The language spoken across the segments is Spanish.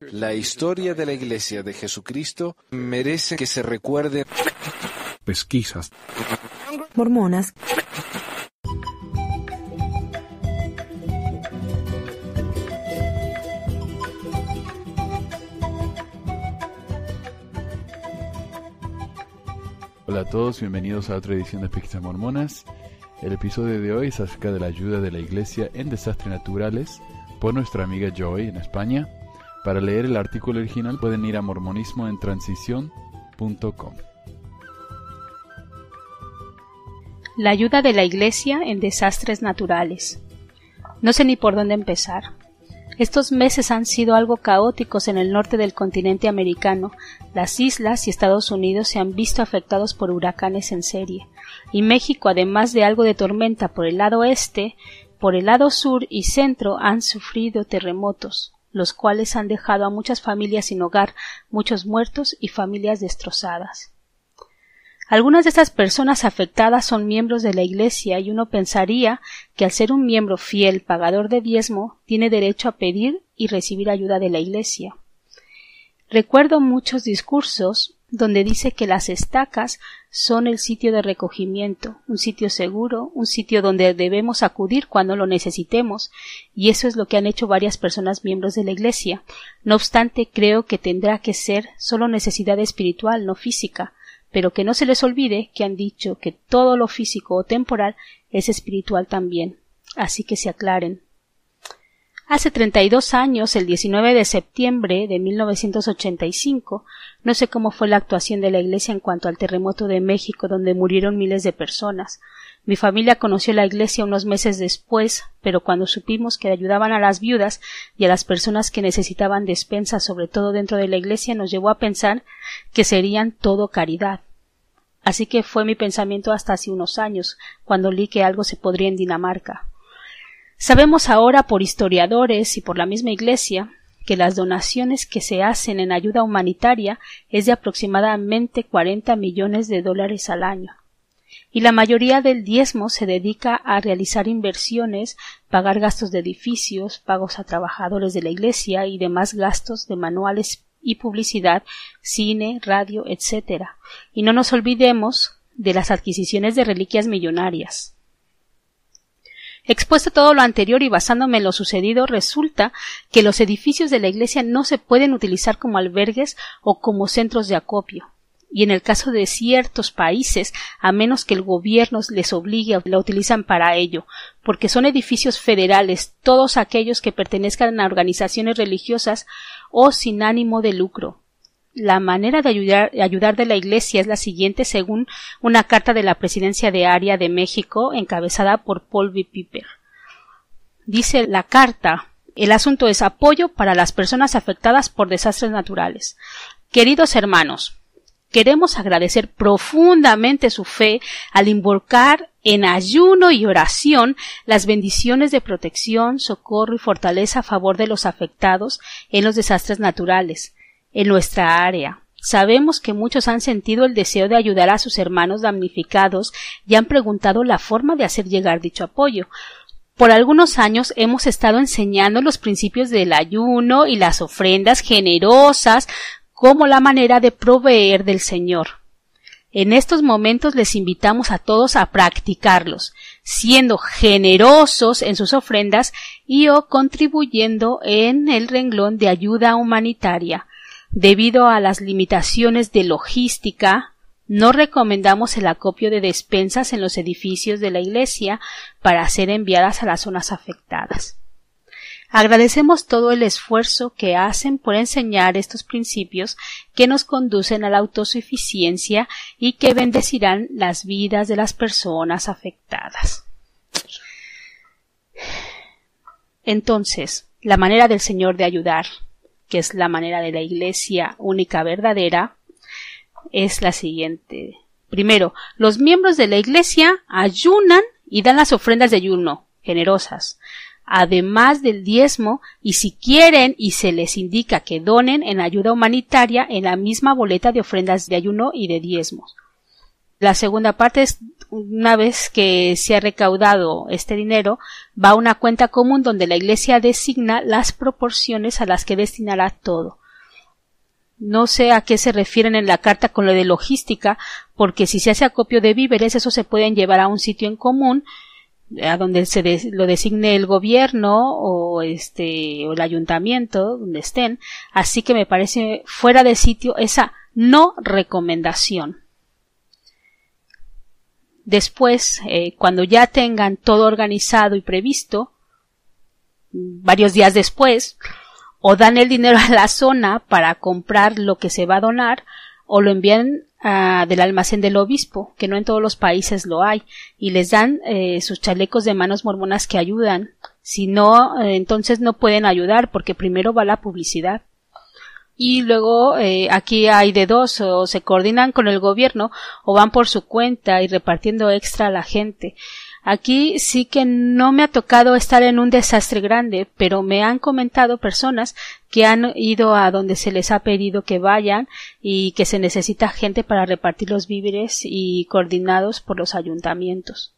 La historia de la Iglesia de Jesucristo merece que se recuerde. Pesquisas. Mormonas. Hola a todos, bienvenidos a otra edición de Pesquisas Mormonas. El episodio de hoy es acerca de la ayuda de la Iglesia en desastres naturales por nuestra amiga Joy en España para leer el artículo original pueden ir a mormonismoentransición.com. La ayuda de la Iglesia en desastres naturales. No sé ni por dónde empezar. Estos meses han sido algo caóticos en el norte del continente americano. Las islas y Estados Unidos se han visto afectados por huracanes en serie, y México, además de algo de tormenta por el lado este, por el lado sur y centro han sufrido terremotos los cuales han dejado a muchas familias sin hogar, muchos muertos y familias destrozadas. Algunas de estas personas afectadas son miembros de la Iglesia y uno pensaría que al ser un miembro fiel pagador de diezmo tiene derecho a pedir y recibir ayuda de la Iglesia. Recuerdo muchos discursos donde dice que las estacas son el sitio de recogimiento, un sitio seguro, un sitio donde debemos acudir cuando lo necesitemos, y eso es lo que han hecho varias personas miembros de la Iglesia. No obstante, creo que tendrá que ser solo necesidad espiritual, no física, pero que no se les olvide que han dicho que todo lo físico o temporal es espiritual también. Así que se aclaren. Hace 32 años, el 19 de septiembre de 1985, no sé cómo fue la actuación de la iglesia en cuanto al terremoto de México donde murieron miles de personas. Mi familia conoció la iglesia unos meses después, pero cuando supimos que ayudaban a las viudas y a las personas que necesitaban despensas, sobre todo dentro de la iglesia, nos llevó a pensar que serían todo caridad. Así que fue mi pensamiento hasta hace unos años, cuando leí que algo se podría en Dinamarca. Sabemos ahora por historiadores y por la misma Iglesia que las donaciones que se hacen en ayuda humanitaria es de aproximadamente 40 millones de dólares al año, y la mayoría del diezmo se dedica a realizar inversiones, pagar gastos de edificios, pagos a trabajadores de la Iglesia y demás gastos de manuales y publicidad, cine, radio, etc. Y no nos olvidemos de las adquisiciones de reliquias millonarias. Expuesto todo lo anterior y basándome en lo sucedido, resulta que los edificios de la iglesia no se pueden utilizar como albergues o como centros de acopio. Y en el caso de ciertos países, a menos que el gobierno les obligue, la utilizan para ello, porque son edificios federales todos aquellos que pertenezcan a organizaciones religiosas o sin ánimo de lucro, la manera de ayudar, de la Iglesia es la siguiente según una carta de la Presidencia de Área de México encabezada por Paul B. Piper. Dice la carta el asunto es apoyo para las personas afectadas por desastres naturales. Queridos hermanos, queremos agradecer profundamente su fe al invocar en ayuno y oración las bendiciones de protección, socorro y fortaleza a favor de los afectados en los desastres naturales en nuestra área. Sabemos que muchos han sentido el deseo de ayudar a sus hermanos damnificados y han preguntado la forma de hacer llegar dicho apoyo. Por algunos años hemos estado enseñando los principios del ayuno y las ofrendas generosas como la manera de proveer del Señor. En estos momentos les invitamos a todos a practicarlos, siendo generosos en sus ofrendas y o contribuyendo en el renglón de ayuda humanitaria Debido a las limitaciones de logística, no recomendamos el acopio de despensas en los edificios de la Iglesia para ser enviadas a las zonas afectadas. Agradecemos todo el esfuerzo que hacen por enseñar estos principios que nos conducen a la autosuficiencia y que bendecirán las vidas de las personas afectadas. Entonces, la manera del Señor de ayudar que es la manera de la Iglesia única verdadera, es la siguiente. Primero, los miembros de la Iglesia ayunan y dan las ofrendas de ayuno, generosas, además del diezmo, y si quieren y se les indica que donen en ayuda humanitaria en la misma boleta de ofrendas de ayuno y de diezmos. La segunda parte es una vez que se ha recaudado este dinero, va a una cuenta común donde la Iglesia designa las proporciones a las que destinará todo. No sé a qué se refieren en la carta con lo de logística, porque si se hace acopio de víveres, eso se pueden llevar a un sitio en común, a donde se lo designe el gobierno o este o el ayuntamiento donde estén así que me parece fuera de sitio esa no recomendación Después, eh, cuando ya tengan todo organizado y previsto, varios días después, o dan el dinero a la zona para comprar lo que se va a donar, o lo envían ah, del almacén del obispo, que no en todos los países lo hay, y les dan eh, sus chalecos de manos mormonas que ayudan. Si no, eh, entonces no pueden ayudar porque primero va la publicidad y luego eh, aquí hay de dos o se coordinan con el gobierno o van por su cuenta y repartiendo extra a la gente. Aquí sí que no me ha tocado estar en un desastre grande, pero me han comentado personas que han ido a donde se les ha pedido que vayan y que se necesita gente para repartir los víveres y coordinados por los ayuntamientos.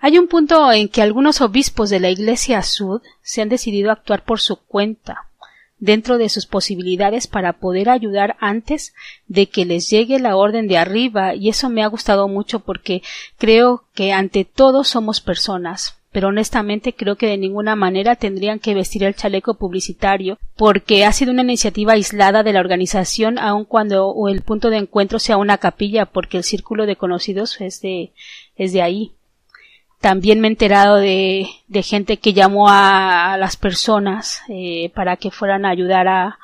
Hay un punto en que algunos obispos de la Iglesia Sud se han decidido a actuar por su cuenta, dentro de sus posibilidades para poder ayudar antes de que les llegue la orden de arriba y eso me ha gustado mucho porque creo que ante todo somos personas pero honestamente creo que de ninguna manera tendrían que vestir el chaleco publicitario, porque ha sido una iniciativa aislada de la organización, aun cuando el punto de encuentro sea una capilla, porque el círculo de conocidos es de, es de ahí. También me he enterado de, de gente que llamó a, las personas eh, para que fueran a ayudar a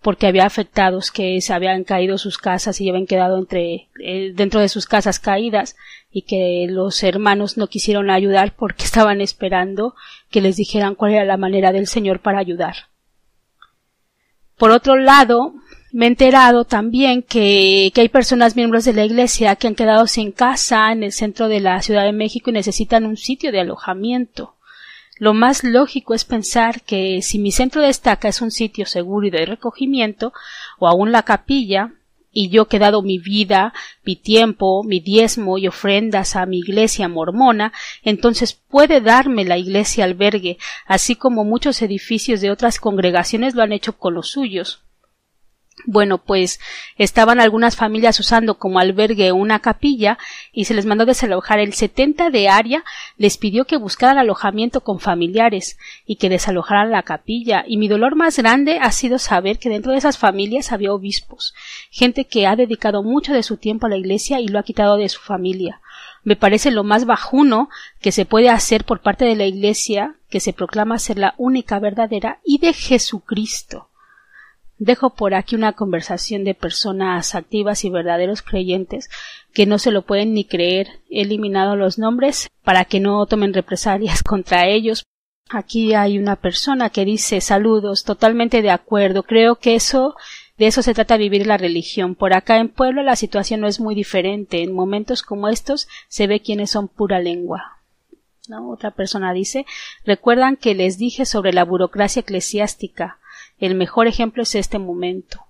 porque había afectados que se habían caído sus casas y habían quedado entre eh, dentro de sus casas caídas y que los hermanos no quisieron ayudar porque estaban esperando que les dijeran cuál era la manera del Señor para ayudar. Por otro lado, me he enterado también que, hay personas miembros de la iglesia que han quedado sin casa en el centro de la Ciudad de México y necesitan un sitio de alojamiento. Lo más lógico es pensar que si mi centro de estaca es un sitio seguro y de recogimiento, o aún la capilla, y yo he dado mi vida, mi tiempo, mi diezmo y ofrendas a mi iglesia mormona, entonces puede darme la iglesia albergue, así como muchos edificios de otras congregaciones lo han hecho con los suyos bueno, pues estaban algunas familias usando como albergue una capilla y se les mandó desalojar el 70 de área, les pidió que buscaran alojamiento con familiares y que desalojaran la capilla. Y mi dolor más grande ha sido saber que dentro de esas familias había obispos, gente que ha dedicado mucho de su tiempo a la iglesia y lo ha quitado de su familia. Me parece lo más bajuno que se puede hacer por parte de la iglesia que se proclama ser la única verdadera y de Jesucristo Dejo por aquí una conversación de personas activas y verdaderos creyentes que no se lo pueden ni creer. He eliminado los nombres para que no tomen represalias contra ellos. Aquí hay una persona que dice saludos, totalmente de acuerdo. Creo que eso de eso se trata vivir la religión. Por acá en pueblo la situación no es muy diferente. En momentos como estos se ve quienes son pura lengua. Otra persona dice, recuerdan que les dije sobre la burocracia eclesiástica. El mejor ejemplo es este momento.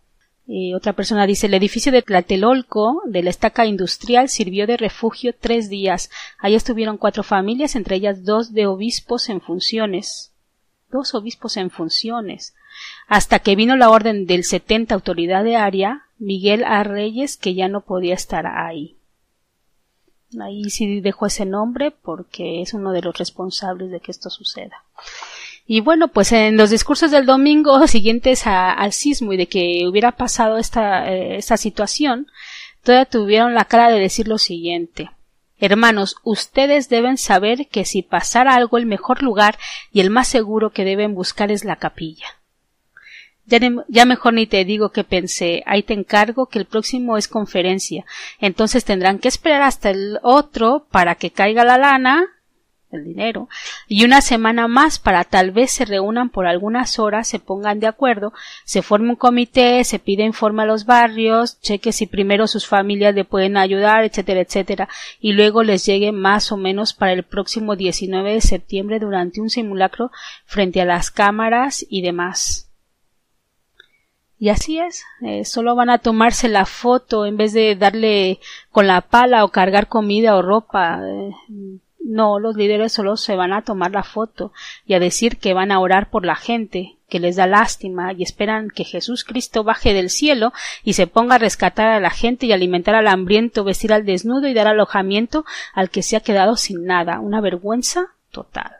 Eh, otra persona dice, el edificio de Tlatelolco, de la estaca industrial, sirvió de refugio tres días. Ahí estuvieron cuatro familias, entre ellas dos de obispos en funciones. Dos obispos en funciones. Hasta que vino la orden del 70 autoridad de área, Miguel A. Reyes, que ya no podía estar ahí. Ahí sí dejo ese nombre porque es uno de los responsables de que esto suceda. Y bueno, pues en los discursos del domingo siguientes al sismo y de que hubiera pasado esta, eh, esta situación, todavía tuvieron la cara de decir lo siguiente. Hermanos, ustedes deben saber que si pasara algo el mejor lugar y el más seguro que deben buscar es la capilla. Ya, ya, mejor ni te digo que pensé, ahí te encargo que el próximo es conferencia, entonces tendrán que esperar hasta el otro para que caiga la lana el dinero, y una semana más para tal vez se reúnan por algunas horas, se pongan de acuerdo, se forme un comité, se pide informe a los barrios, cheque si primero sus familias le pueden ayudar, etcétera, etcétera, y luego les llegue más o menos para el próximo 19 de septiembre durante un simulacro frente a las cámaras y demás. Y así es, eh, solo van a tomarse la foto en vez de darle con la pala o cargar comida o ropa. Eh, no, los líderes solo se van a tomar la foto y a decir que van a orar por la gente, que les da lástima y esperan que Jesús Cristo baje del cielo y se ponga a rescatar a la gente y alimentar al hambriento, vestir al desnudo y dar alojamiento al que se ha quedado sin nada. Una vergüenza total.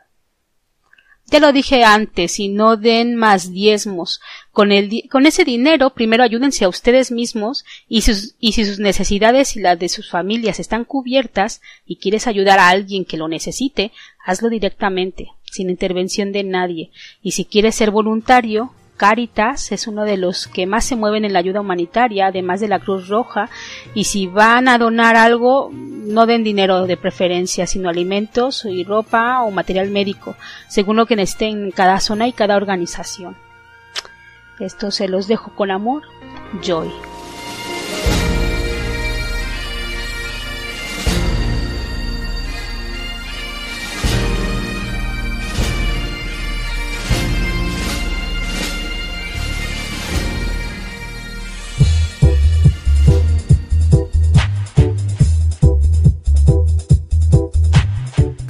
Ya lo dije antes, y no den más diezmos. Con, con ese dinero, primero ayúdense a ustedes mismos, y, sus, y si sus necesidades y las de sus familias están cubiertas, y quieres ayudar a alguien que lo necesite, hazlo directamente, sin intervención de nadie. Y si quieres ser voluntario, Caritas es uno de los que más se mueven en la ayuda humanitaria, además de la Cruz Roja, y si van a donar algo, no den dinero de preferencia, sino alimentos y ropa o material médico, según lo que esté en cada zona y cada organización. Esto se los dejo con amor, Joy.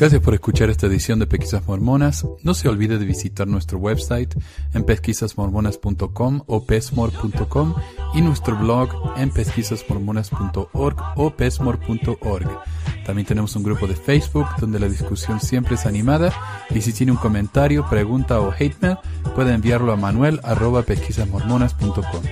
Gracias por escuchar esta edición de Pesquisas Mormonas. No se olvide de visitar nuestro website en pesquisasmormonas.com o pesmor.com y nuestro blog en pesquisasmormonas.org o pesmor.org. También tenemos un grupo de Facebook donde la discusión siempre es animada y si tiene un comentario, pregunta o hate mail puede enviarlo a manuel@pesquisasmormonas.com.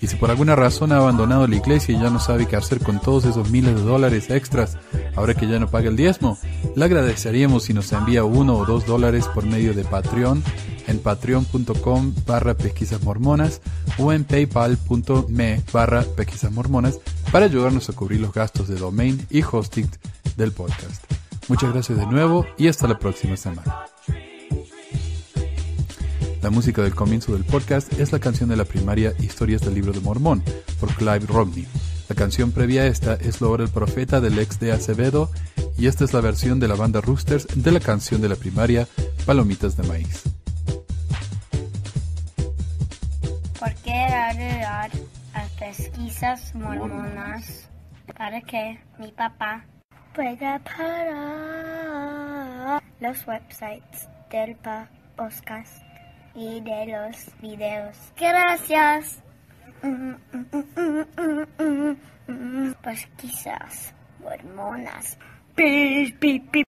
Y si por alguna razón ha abandonado la iglesia y ya no sabe qué hacer con todos esos miles de dólares extras, ahora que ya no paga el diezmo, le agradeceríamos si nos envía uno o dos dólares por medio de Patreon en patreon.com barra pesquisas mormonas o en paypal.me barra pesquisas mormonas para ayudarnos a cubrir los gastos de domain y hosting del podcast. Muchas gracias de nuevo y hasta la próxima semana. La música del comienzo del podcast es la canción de la primaria Historias del Libro de Mormón, por Clive Romney. La canción previa a esta es La el del Profeta del ex de Acevedo, y esta es la versión de la banda Roosters de la canción de la primaria Palomitas de Maíz. ¿Por qué dar a pesquisas mormonas para que mi papá pueda parar los websites del podcast? de los videos. Gracias. pues quizás hormonas. pi, pi.